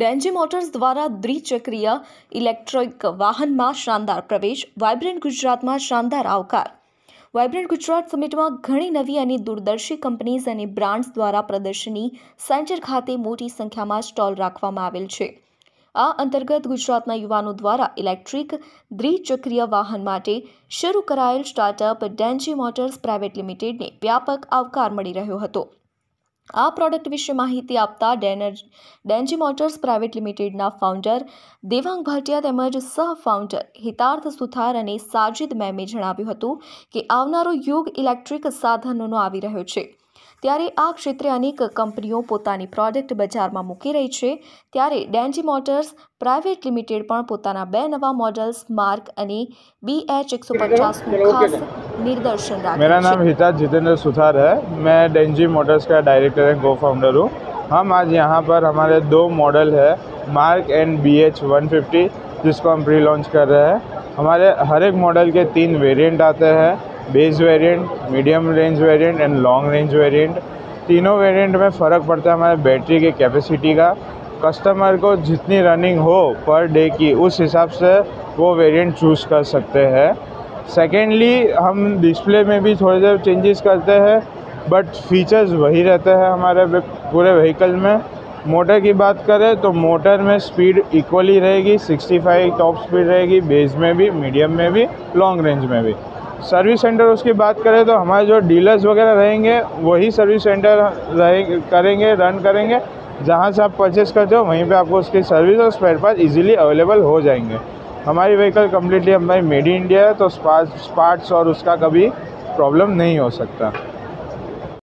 ડેન્જી motors દ્વારા દ્વિચક્રીય electric વાહનમાં શાનદાર પ્રવેશ વાઇબ્રન્ટ ગુજરાતમાં શાનદાર આવકાર વાઇબ્રન્ટ ગુજરાત સમિટમાં ઘણી નવી અને દૂરદર્શી કંપનીઝ અને બ્રાન્ડ્સ દ્વારા પ્રદર્શની સેન્ટર ખાતે મોટી સંખ્યામાં સ્ટોલ રાખવામાં આવેલ છે આ અંતર્ગત ગુજરાતના યુવાનો દ્વારા ઇલેક્ટ્રિક દ્વિચક્રીય વાહન માટે શરૂ કરાયેલ સ્ટાર્ટઅપ ડેન્જી મોટર્સ પ્રાઇવેટ લિમિટેડને વ્યાપક આવકાર મળી રહ્યો હતો આ પ્રોડક્ટ વિશે માહિતી આપતા ડેનર ડેન્જી મોટર્સ પ્રાઇવેટ લિમિટેડના ફાઉન્ડર દેવાંગ ભાટિયા તેમજ સહ ફાઉન્ડર હિતાર્થ સુથાર અને સાજિદ મેમે જણાવ્યું હતું કે આવનારો યુગ ઇલેક્ટ્રિક સાધનોનો આવી રહ્યો છે तेरे आ क्षेत्र अनेक કંપનીઓ पता प्रोडक्ट बजार में मूकी रही है तेरे डेन्जी मोटर्स प्राइवेट लिमिटेड પોતાના नवा मॉडल्स मार्क बी एच एक सौ पचास खास ખાસ मेरा नाम हिता जितेंद्र सुथार है मैं डेन्जी मोटर्स का डायरेक्टर एंड को फाउंडर हूँ हम आज यहाँ पर हमारे दो मॉडल है mark and B H one fifty जिसको हम प्री लॉन्च कर रहे हैं हमारे हर एक मॉडल के तीन वेरिएंट आते हैं base variant medium range variant and long range variant तीनों वेरिएंट में फ़र्क पड़ता है हमारे बैटरी के कैपेसिटी का कस्टमर को जितनी रनिंग हो पर डे की उस हिसाब से वो वेरिएंट चूज़ कर सकते हैं सेकेंडली हम डिस्प्ले में भी थोड़े से चेंजेस करते हैं बट फीचर्स वही रहते हैं हमारे पूरे व्हीकल में मोटर की बात करें तो मोटर में स्पीड इक्वली रहेगी 65 टॉप स्पीड रहेगी बेस में भी मीडियम में भी लॉन्ग रेंज में भी सर्विस सेंटर उसकी बात करें तो हमारे जो डीलर्स वगैरह रहेंगे वही सर्विस सेंटर रहे करेंगे रन करेंगे जहाँ से आप परचेस करते हो वहीं पे आपको उसकी सर्विस और स्पेयर पार्ट इजीली अवेलेबल हो जाएंगे हमारी व्हीकल कम्प्लीटली हमारी मेड इन इंडिया है तो पार्ट्स और उसका कभी प्रॉब्लम नहीं हो सकता